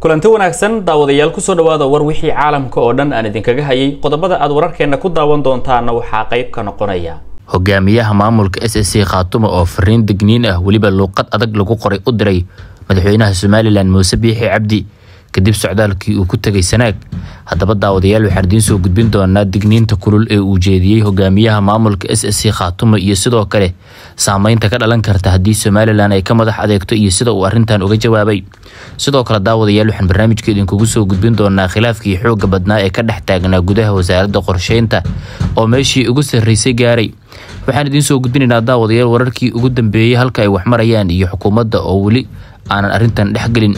kulanti wanaagsan daawadayaal kusoo dhawaada war wixii caalamka oo dhan aan idinkaga hayay qodobada aad wararkeenna ku daawan doontaana waxaa qayb ka noqonaya hogaamiyaha maamulka s s c khaatuma oo fariin degniin ah weliba luuqad adag lagu qoray u diray madaxweynaha somalilan muuse biixi cabdi kadib socdaalkii uu ku tegay sanaag haddaba daawadayaal waxaan idiin soo gudbin doonaa digniinta kulul ee uu jeediyey hogaamiyaha maamulka s s c khaatumo iyo sidoo kale saameynta ka dhalan karta haddii somalilan ay ka madax adeegto iyo sida uu arintan uga jawaabay sidoo kale daawadayaal waxaan barnaamijka idinkugu soo gudbin doonaa khilaafkii xoogga badnaa ee ka dhex taagnaa gudaha wasaaradda qorsheynta oo meeshii ugu sarraysay gaaray waxaan idiin soo gudbinaynaa daawadayaal wararkii ugu dambeeyey halka ay waxmarayaan iyo xukuumadda oo weli aanan arrintan dhexgelin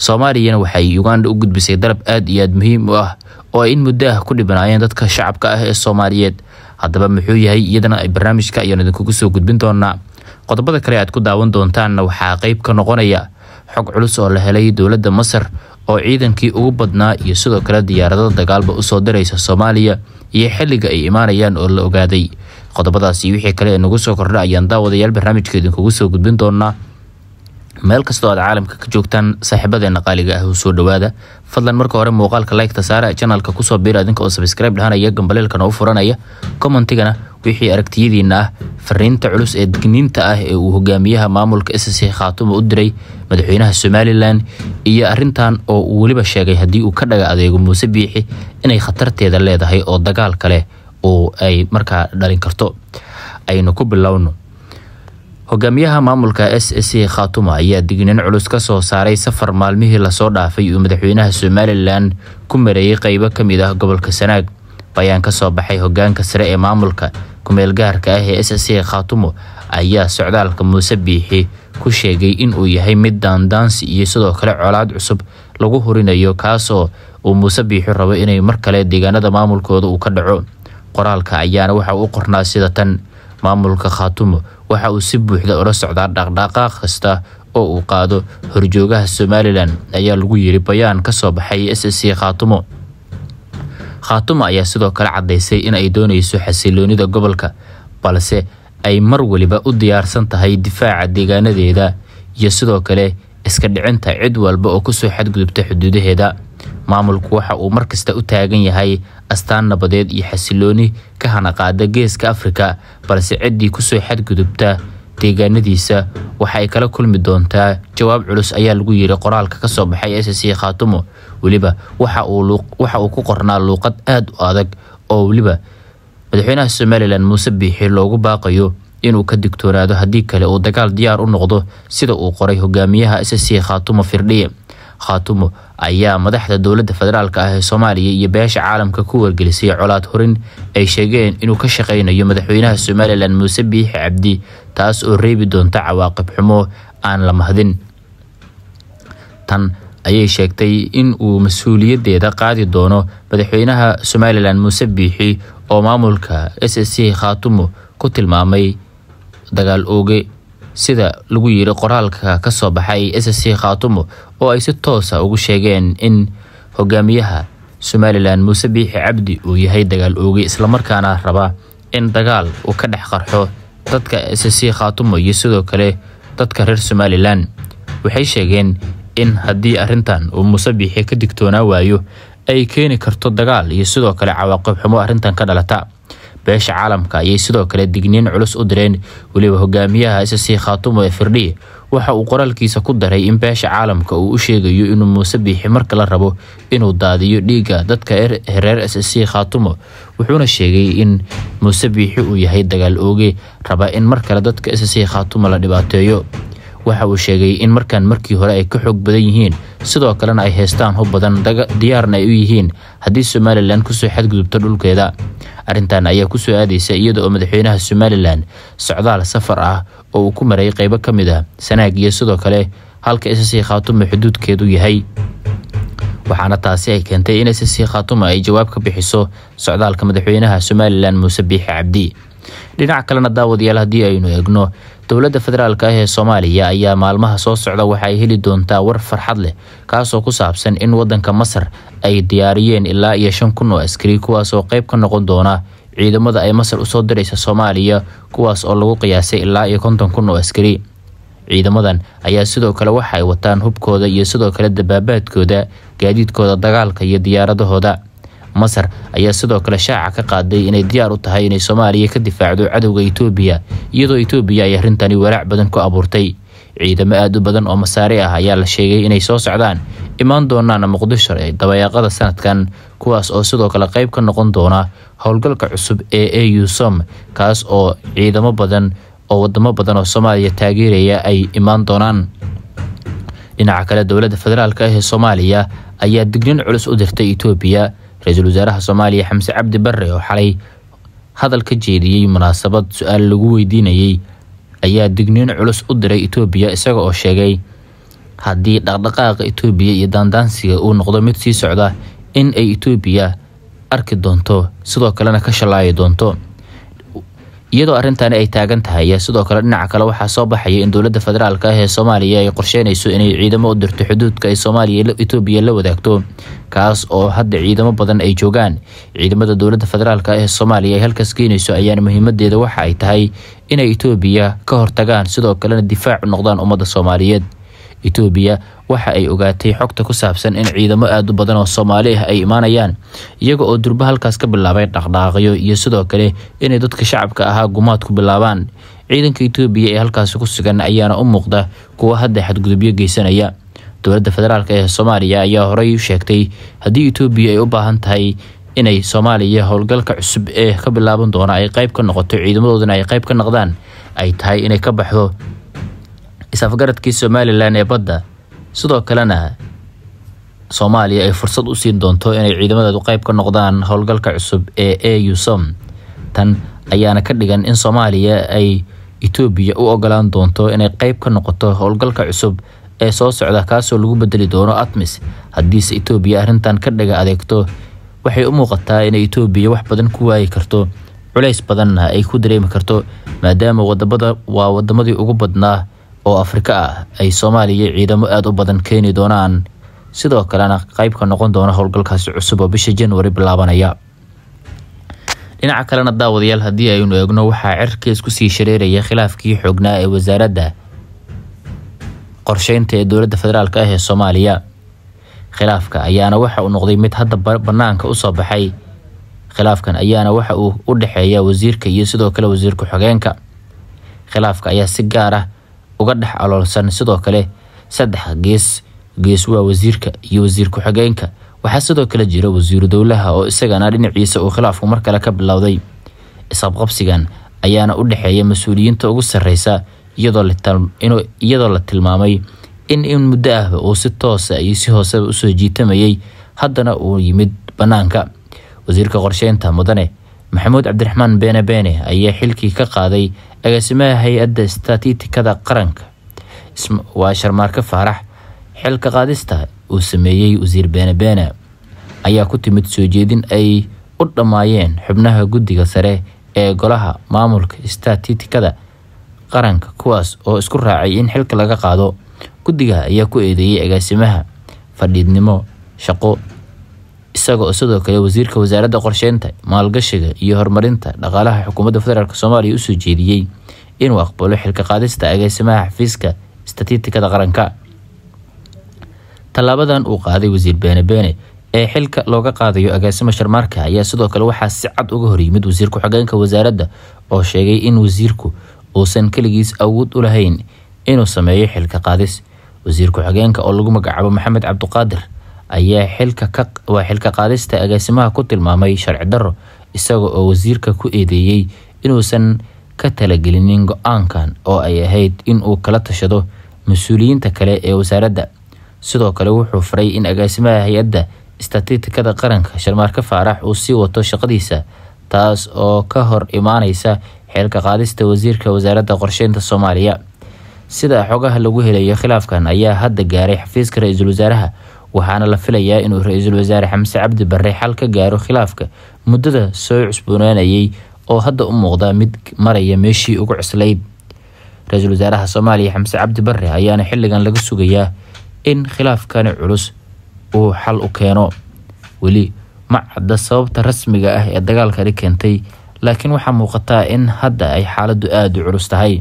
soomaaliyana waxay uganda u gudbisay dalab aad iyo aada muhiim u ah oo ay in muddo ah ku dhibanaayeen dadka shacabka ah ee soomaaliyeed haddaba muxuu yahay iyadana ay barnaamijka ayaan idinkugu soo gudbin doonaa qodobada kale aad ku daawan doontaanna waxaa qayb ka noqonaya xog culus oo la helay dowladda masar oo ciidankii ugu badnaa iyo sidoo kale diyaaradada dagaalba usoo diraysa soomaaliya iyo xilliga ay imaanayaan oo la ogaaday qodobadaasi wixii kale ee nagu soo kordha ayaan daawadayaal barnaamijka idinkugu soo gudbin doonaa meel kastoo aad caalamka ka joogtaan saaxiibadeena qaaliga ah soo dhawaada fadlan marka hore muuqaalka laygta saara janalka kusoo biira adinka oo sabskrayb dhahanaya gambalelkana u furanaya commentigana wixii aragtiyadiina ah fariinta culus ee digniinta ah ee uu hogaamiyaha maamulka sc khaatuma u diray madaxweynaha somalilan iyo arintan oo uu weliba sheegay haddii uu ka dhaga adeego muuse biixi inay khatarteeda leedahay oo dagaal kale oo ay markaa dhalin karto aynu ku bilowno hogaamiyaha maamulka s c khaatuma ayaa digniin culus ka soo saaray safar maalmihii lasoo dhaafay uu madaxweynaha somalilan ku mareeyey qaybo ka mid ah gobolka sanaag bayaan ka soo baxay hogaanka sare ee maamulka kumeelgaarka ah ee s c khaatumo ayaa socdaalka muuse biixi ku sheegay inuu yahay mid daandaansi iyo sidoo kale colaad cusub lagu hurinayo kaasoo uu muuse biixi rabo inay mar kale deegaanada maamulkooda uu ka dhaco qoraalka ayaana waxa u qornaa sida tan maamulka khaatumo waxa uu si buuxda ula socdaa dhaqdhaqaaq kasta oo uu qaado horjoogaha somalilan ayaa lagu yiri bayaan ka soo baxay s c khaatumo khaatumo ayaa sidoo kale caddaysay in ay doonayso xasiloonida gobolka balse ay mar weliba u diyaarsan tahay difaaca deegaanadeeda iyo sidoo kale iska dhicinta cid walba oo kusoo xadgudubta xuduudaheeda maamulku waxa uu markasta u taagan yahay astaan nabadeed iyo xasilooni ka hanaqaada geeska afrika balse ciddii kusoo xadgudubta deegaanadiisa waxa ay kala kulmi doontaa jawaab culus ayaa lagu yidhi qoraalka ka soo baxay s c khaatumo weliba waxa uu ku qornaa luuqad aad u adag oo weliba madaxweynaha somalilan muuse biixi loogu baaqayo inuu ka digtoonaado haddii kale uu dagaal diyaar u noqdo sida uu qoray hogaamiyaha s c khaatumo firdhiye khaatumo ayaa madaxda dowladda federaalk ah ee soomaaliya iyo beesha caalamka ku wargelisay colaad hurin ay sheegeen inuu ka shaqaynayo madaxweynaha somalilan muuse biixi cabdi taas oo reebi doonta cawaaqib xumo aan la mahdin tan ayay sheegtay in uu mas-uuliyaddeeda qaadi doono madaxweynaha somalilan muuse biixi oo maamulka s s c khaatumo ku tilmaamay dagaal ooge sida lagu yiri qoraalka ka soo baxay s ssc khaatumo oo ay si toosa ah ugu sheegeen in hogaamiyaha somalilan muuse biixi cabdi uu yahay dagaal oogi islamarkaana raba in dagaal uu ka dhex qarxo dadka s s c khaatumo iyo sidoo kale dadka reer somalilan waxay sheegeen in haddii arrintan uu muuse biixi ka digtoonaa waayo ay keeni karto dagaal iyo sidoo kale cawaaqib xumo arrintan ka dhalata beesha caalamka ayay sidoo kale digniin culus u direen weliba hogaamiyaha ss khaatumo ee firdhi waxa uu qoraalkiisa ku daray in beesha caalamka uu u sheegayo inuu muuse biixi marka la rabo inuu daadiyo dhiigga dadka er, reer ssc khaatumo wuxuuna sheegay in muuse biixi uu yahay dagaal ooge raba in mar kale dadka ssc khaatumo la dhibaateeyo waxa uu sheegay in markaan markii hore ay ka xoog badan yihiin sidoo kalena ay haystaan hub badan diyaarna ay u yihiin haddii somalilan kusoo xadgudubto dhulkeeda arrintan ayaa kusoo aadaysa iyada oo madaxweynaha somalilan socdaal safar ah oo uu ku maray qeybo ka mid ah sanaag iyo sidoo kale halka ssc khaatuma xuduudkeedu yahay waxaana taasi ay keentay in ssc khaatuma ay jawaab ka bixiso socdaalka madaxweynaha somalilan muuse biixi cabdi dhinaca kalena daawadyaal haddii aynu eegno dowladda federaalk ah ee soomaaliya ayaa maalmaha soo socda waxa ay heli doontaa war farxad leh kaasoo ku saabsan in waddanka masar ay diyaariyeen ilaa iyo shan kun oo askari kuwaasoo qayb ka noqon doona ciidamada ay masar usoo diraysa soomaaliya kuwaas oo lagu qiyaasay ilaa iyo konton kun oo askari ciidamadan ayaa sidoo kale waxa ay wataan hubkooda iyo sidoo kale dabaabaadkooda gaadiidkooda dagaalka iyo diyaaradahooda masar ayaa sidoo kale shaaca ka qaaday inay diyaar u tahay inay soomaaliya ka difaacdo cadowga etoobiya iyadoo etoobiya ay arrintani walaac badan ku abuurtay ciidamo aad u badan oo masaare ah ayaa la sheegay inay soo socdaan imaan doonaana muqdisho ee dabayaaqada sanadkan kuwaas oo sidoo kale qayb ka noqon doona howlgalka cusub ee a u som kaas oo ciidamo badan oo wadamo badan oo soomaaliya taageeraya ay imaan doonaan dhinaca kale dowladda federaalk ah ee soomaaliya ayaa dignin culus u dirtay etoobiya ra-iisul wasaaraha soomaaliya xamse cabdi barre oo xalay hadal ka jeediyey munaasabad su-aal lagu weydiinayey ayaa digniin culus u diray etoobiya isaga oo sheegay haddii dhaqdhaqaaqa etoobiya iyo daandaansiga uu noqdo mid sii socda in ay etoobiya arki doonto sidoo kalena ka shallaayi doonto iyadoo arrintaani ay taagan tahay ayaa sidoo kale dhinaca kale waxaa soo baxaya in dowladda federaalk ah ee soomaaliya ay qorsheynayso inay ciidamo u dirto xuduudka ay soomaaliya etoobiya la wadaagto kaas oo hadda ciidamo badan ay joogaan ciidamada dowladda federaalk ah ee soomaaliya ay halkaas geynayso ayaana muhiimadeeda waxa ay tahay inay etoobiya ka hortagaan sidoo kalena difaac u noqdaan ummadda soomaaliyeed itoobiya waxa ay ogaatay xogta ku saabsan in ciidamo aada u badan oo soomaali ah ay imaanayaan iyaga oo durba halkaas ka bilaabay dhaqdhaaqyo iyo sidoo kale inay dadka shacabka ahaa gumaadku bilaabaan ciidanka itoobiya ee halkaasi ku sugan ayaana u muuqda kuwa hadda xadgudubyo geysanaya dowladda federaalk ee soomaaliya ayaa horey u sheegtay haddii itoobiya ay u baahan tahay inay soomaaliya howlgalka cusub ee ka bilaaban doona ay qayb ka noqoto ciidamadoodana ay qayb ka noqdaan ay tahay inay ka baxdo is-afgaradkii somalilan ee badda sidoo kalena soomaaliya ay fursad u siin doonto inay ciidamadeedu qayb ka noqdaan howlgalka cusub ee eu som tan ayaana ka dhigan in soomaaliya ay etoobiya u ogolaan doonto inay qayb ka noqoto howlgalka cusub ee soo socda kaasoo lagu bedeli doono atmis haddiise etoobiya arrintan ka dhaga adeegto waxay u muuqataa inay etoobiya wax badan ku waayi karto culays badanna ay ku dareemi karto maadaama wadamada waa wadamadii ugu badnaa oo afrika ah ay soomaaliya ciidamo aada u badan keeni doonaan sidoo kalena qeybka noqon doona howlgalkaasi cusub oo bisha januari bilaabanaya dhinaca kalena daawadayaal haddii aynu eegno waxaa cirka isku sii shareeraya khilaafkii xoognaa ee wasaaradda qorsheynta ee dowladda federaalk ah ee soomaaliya khilaafka ayaana waxa uu noqday mid hadda banaanka usoo baxay khilaafkan ayaana waxa uu u dhexeeya wasiirka iyo sidoo kale wasiirka xogeenka khilaafka ayaa si gaar ah uga dhex aloolsan sidoo kale saddex gees gees waa wasiirka iyo wasiir ku-xigeenka waxaa sidoo kale jira wasiiru dowlaha oo isagana dhinaciisa uu khilaafku mar kale ka bilowday isqabqabsigan ayaana u dhexeeya mas-uuliyiinta ugu sarreysa iyadoo la tilmaamay in in muddo ahba uu si toosa ah iyo si hooseba ah usoo jiitamayay haddana uu yimid bannaanka wasiirka qorsheynta mudane maxamuud cabdiraxmaan beene beene ayaa xilkii ka qaaday agaasimaha hay-adda istaatiitikada qaranka waa sharmaarke faarax xilka qaadista uu sameeyey wasiir beene beene ayaa ku timid soo jeedin ay u dhammaayeen xubnaha guddiga sare ee golaha maamulka istaatiitikada qaranka kuwaas oo isku raacay in xilka laga qaado guddiga ayaa ku eedeeyay agaasimaha fadhiidnimo shaqo isagoo sidoo kale wasiirka wasaaradda qorsheynta maalgashiga iyo horumarinta dhaqaalaha xukuumadda federaalk soomaaliya usoo jeediyey inuu aqbalo xilka qaadista agaasimaha xafiiska statitikada qaranka tallaabadan uu qaaday wasiir beene beene ee xilka looga qaadayo agaasimo sharmaarka ayaa sidoo kale waxaa si cad uga horyimid wasiir ku-xigeenka wasaaradda oo sheegay in wasiirku uusan keligiis awood u lahayn inuu sameeyo xilka qaadis wasiir ku-xigeenka oo lagu magacaabo maxamed cabduqaadir ayaa xilka qaadista agaasimaha ku tilmaamay sharci darro isaga oo wasiirka ku eedeeyey inuusan ka talagelinin go-aankan oo ay ahayd inuu kala tashado mas-uuliyiinta kale ee wasaaradda sidoo kale wuxuu faray in agaasimaha hay-adda istatitikada qaranka sharmaarke faarax uu sii wato shaqadiisa taas oo ka hor imaanaysa xilka qaadista wasiirka wasaaradda qorsheynta soomaaliya sida xogaha lagu helayo khilaafkan ayaa hadda gaaray xafiiska ra-iisul wasaaraha waxaana la filayaa inuu ra-iisul wasaare xamse cabdi bare xal ka gaaro khilaafka muddada soo cusboonaanayay oo hadda u muuqda mid maraya meeshii ugu cislayd ra-iisul wasaaraha soomaaliya xamse cabdi bare ayaana xilligan laga sugayaa in khilaafkani culus uu xal u keeno weli ma cadda sababta rasmiga ah ee dagaalkani keentay laakiin waxaa muuqataa in hadda ay xaaladdu aada u culus tahay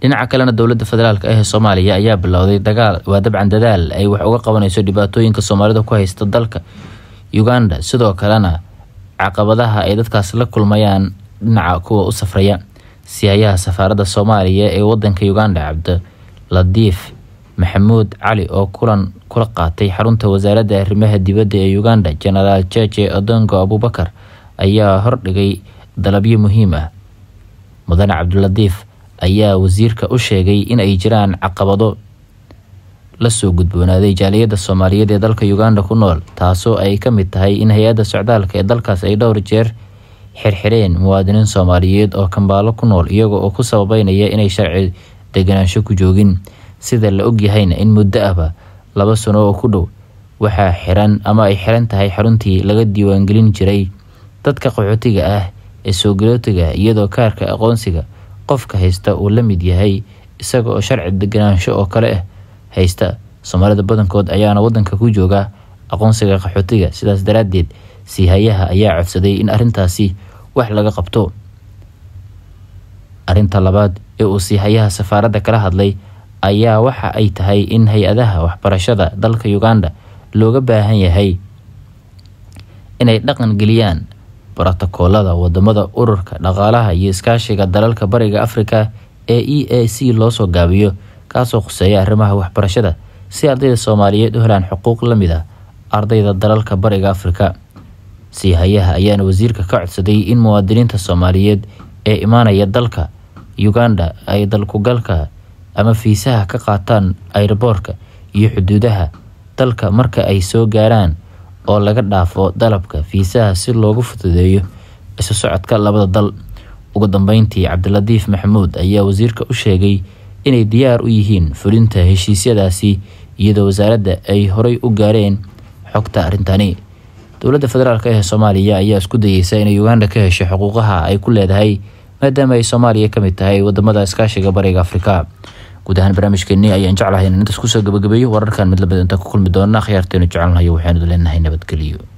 dhinaca kalena dowlada federaalk ah ee soomaaliya ayaa bilowday dagaal waa dabcan dadaal ay wax uga qabanayso dhibaatooyinka soomaalida ku haysta dalka uganda sidoo kalena caqabadaha ay dadkaas la kulmayaan dhinaca kuwa u safraya sihayaha safaaradda soomaaliya ee wadanka uganda cabdiladiif maxamuud cali oo kulan kula qaatay xarunta wasaaradda arrimaha dibadda ee uganda jenaraal jeje odongo abubakar ayaa hordhigay dalabyo muhiim ah mudane cabdiladiif ayaa wasiirka u sheegay in ay jiraan caqabado lasoo gudboonaaday jaaliyadda soomaaliyeed ee dalka uganda ku nool taasoo ay ka mid tahay in hay-adda socdaalka ee dalkaas ay dhowr jeer xirxireen muwaadiniin soomaaliyeed oo kambaalo ku nool iyaga oo ku sababeynaya inay sharci deganaansho ku joogin sida la ogyahayna in muddo ahba laba sano oo ku dhow waxaa xiran ama ay xiran tahay xaruntii laga diiwaangelin jiray dadka qaxootiga ah ee soo galootiga iyadoo kaarka aqoonsiga qofka haysta uu la mid yahay isaga oo sharci deganaansho oo kale ah haysta soomaalida badankood ayaana wadanka ku jooga aqoonsiga qaxootiga sidaas daraaddeed siihayaha ayaa codsaday in arintaasi wax laga qabto arinta labaad ee uu siihayaha safaaradda kala hadlay ayaa waxa ay tahay in hay-adaha waxbarashada dalka uganda looga baahan yahay inay dhaqan geliyaan borotokoolada wadamada ururka dhaqaalaha iyo iskaashiga dalalka bariga afrika ee e a c loosoo gaabiyo kaasoo khuseeya arrimaha waxbarashada si ardayda soomaaliyeed u helaan xuquuq la mid a ah ardayda dalalka bariga afrika sii ayaana wasiirka ka codsaday in muwaadiniinta soomaaliyeed ee imaanaya dalka uganda ay dalkugalka ama fiisaha ka qaataan ayroboorka iyo xuduudaha dalka marka ay soo gaaraan oo laga dhaafo dalabka fiisaha si loogu fududeeyo isu socodka labada dal ugu dambeyntii cabdiladiif maxamuud ayaa wasiirka u sheegay inay diyaar u yihiin fulinta heshiisyadaasi iyadoo wasaaradda ay horay u gaareen xogta arrintani dowladda federaalk ee soomaaliya ayaa isku dayeysa inay uganda ka hesho xuquuqaha ay ku leedahay maadaama ay soomaaliya ka mid tahay wadamada iskaashiga bariga afrika guud ahaan ayaan jeclahay inaan intaas kusoo gabagabeeyo wararkan midlabadeenta ku kulmi doona khiyaarteenu jecelnahayo waxaanu leenahay nabadgelyo